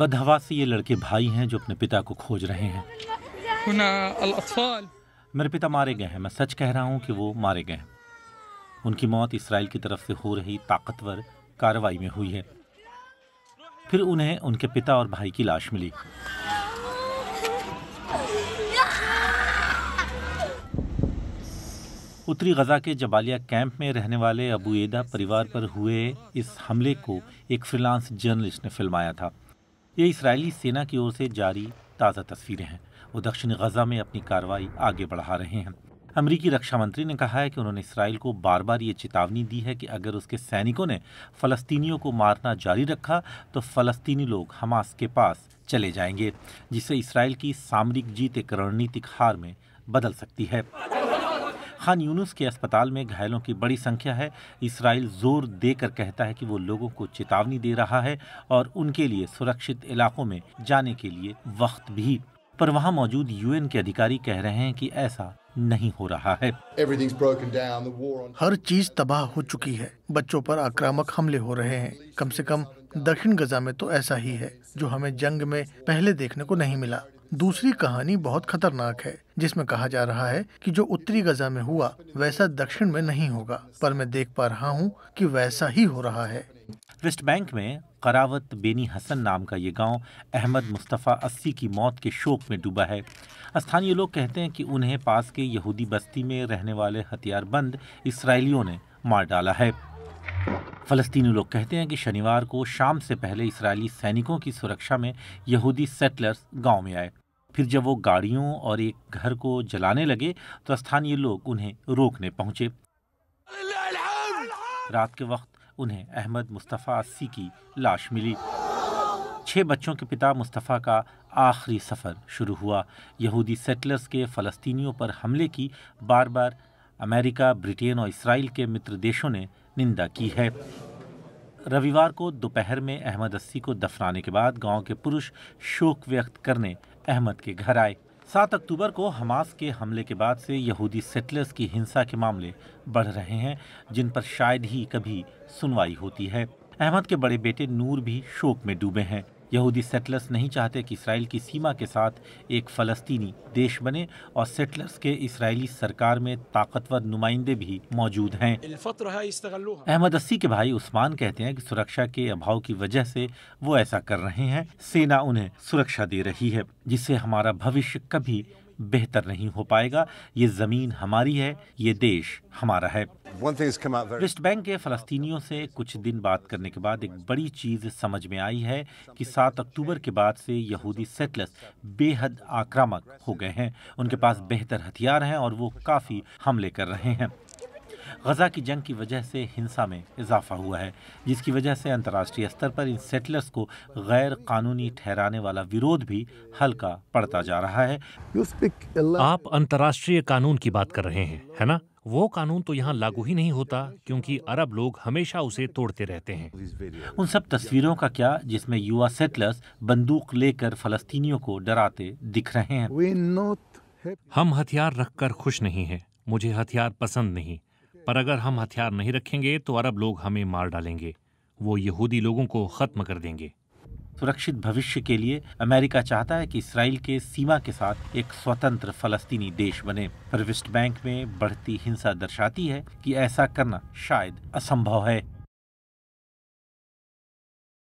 बदहवासी ये लड़के भाई हैं जो अपने पिता को खोज रहे हैं मेरे पिता मारे गए हैं मैं सच कह रहा हूँ कि वो मारे गए हैं उनकी मौत इसराइल की तरफ से हो रही ताकतवर कार्रवाई में हुई है फिर उन्हें उनके पिता और भाई की लाश मिली उत्तरी गजा के जबालिया कैंप में रहने वाले एदा परिवार पर हुए इस हमले को एक फ्रीलांस जर्नलिस्ट ने फिल्माया था ये इसराइली सेना की ओर से जारी ताज़ा तस्वीरें हैं वो दक्षिण गजा में अपनी कार्रवाई आगे बढ़ा रहे हैं अमरीकी रक्षा मंत्री ने कहा है कि उन्होंने इसराइल को बार बार ये चेतावनी दी है कि अगर उसके सैनिकों ने फ़लस्तीनियों को मारना जारी रखा तो फ़लस्तीनी लोग हमास के पास चले जाएंगे जिससे इसराइल की सामरिक जीत एक रणनीतिक हार में बदल सकती है खान यूनुस के अस्पताल में घायलों की बड़ी संख्या है इसराइल जोर देकर कहता है कि वो लोगों को चेतावनी दे रहा है और उनके लिए सुरक्षित इलाकों में जाने के लिए वक्त भी पर वहाँ मौजूद यूएन के अधिकारी कह रहे हैं कि ऐसा नहीं हो रहा है हर चीज तबाह हो चुकी है बच्चों पर आक्रामक हमले हो रहे हैं कम से कम दक्षिण गजा में तो ऐसा ही है जो हमें जंग में पहले देखने को नहीं मिला दूसरी कहानी बहुत खतरनाक है जिसमें कहा जा रहा है कि जो उत्तरी गजा में हुआ वैसा दक्षिण में नहीं होगा पर मैं देख पा रहा हूँ कि वैसा ही हो रहा है वेस्ट बैंक में करावत बेनी हसन नाम का ये गांव अहमद मुस्तफ़ा अस्सी की मौत के शोक में डूबा है स्थानीय लोग कहते हैं कि उन्हें पास के यहूदी बस्ती में रहने वाले हथियारबंद इसराइलियों ने मार डाला है फलस्तीनी लोग कहते हैं कि शनिवार को शाम से पहले इसराइली सैनिकों की सुरक्षा में यहूदी सेटलर्स गांव में आए फिर जब वो गाड़ियों और एक घर को जलाने लगे तो स्थानीय लोग उन्हें रोकने पहुंचे रात के वक्त उन्हें अहमद मुस्तफ़ा अस्सी की लाश मिली छः बच्चों के पिता मुस्तफ़ा का आखिरी सफ़र शुरू हुआ यहूदी सेटलर्स के फ़लस्तीनियों पर हमले की बार बार अमेरिका ब्रिटेन और इसराइल के मित्र देशों ने निंदा की है रविवार को दोपहर में अहमद अस्सी को दफनाने के बाद गांव के पुरुष शोक व्यक्त करने अहमद के घर आए सात अक्टूबर को हमास के हमले के बाद से यहूदी सेटलर्स की हिंसा के मामले बढ़ रहे हैं जिन पर शायद ही कभी सुनवाई होती है अहमद के बड़े बेटे नूर भी शोक में डूबे हैं यहूदी सेटलर्स नहीं चाहते कि इसराइल की सीमा के साथ एक फ़लस्तीनी देश बने और सेटलर्स के इसराइली सरकार में ताकतवर नुमाइंदे भी मौजूद हैं अहमद अस्सी के भाई उस्मान कहते हैं कि सुरक्षा के अभाव की वजह से वो ऐसा कर रहे हैं सेना उन्हें सुरक्षा दे रही है जिससे हमारा भविष्य कभी बेहतर नहीं हो पाएगा ये ज़मीन हमारी है ये देश हमारा है वेस्ट बैंक के फलस्तीनियों से कुछ दिन बात करने के बाद एक बड़ी चीज़ समझ में आई है कि 7 अक्टूबर के बाद से यहूदी सेटलर्स बेहद आक्रामक हो गए हैं उनके पास बेहतर हथियार हैं और वो काफ़ी हमले कर रहे हैं गजा की जंग की वजह से हिंसा में इजाफा हुआ है जिसकी वजह से अंतर्राष्ट्रीय स्तर पर इन सेटलर्स को गैर कानूनी ठहराने वाला विरोध भी हल्का पड़ता जा रहा है आप अंतर्राष्ट्रीय कानून की बात कर रहे हैं है ना वो कानून तो यहाँ लागू ही नहीं होता क्योंकि अरब लोग हमेशा उसे तोड़ते रहते हैं उन सब तस्वीरों का क्या जिसमें युवा सेटलर्स बंदूक लेकर फलस्तीनियों को डराते दिख रहे हैं हम हथियार रखकर खुश नहीं हैं मुझे हथियार पसंद नहीं पर अगर हम हथियार नहीं रखेंगे तो अरब लोग हमें मार डालेंगे वो यहूदी लोगों को ख़त्म कर देंगे सुरक्षित भविष्य के लिए अमेरिका चाहता है कि इसराइल के सीमा के साथ एक स्वतंत्र फलस्तीनी देश बने पर वेस्ट बैंक में बढ़ती हिंसा दर्शाती है कि ऐसा करना शायद असंभव है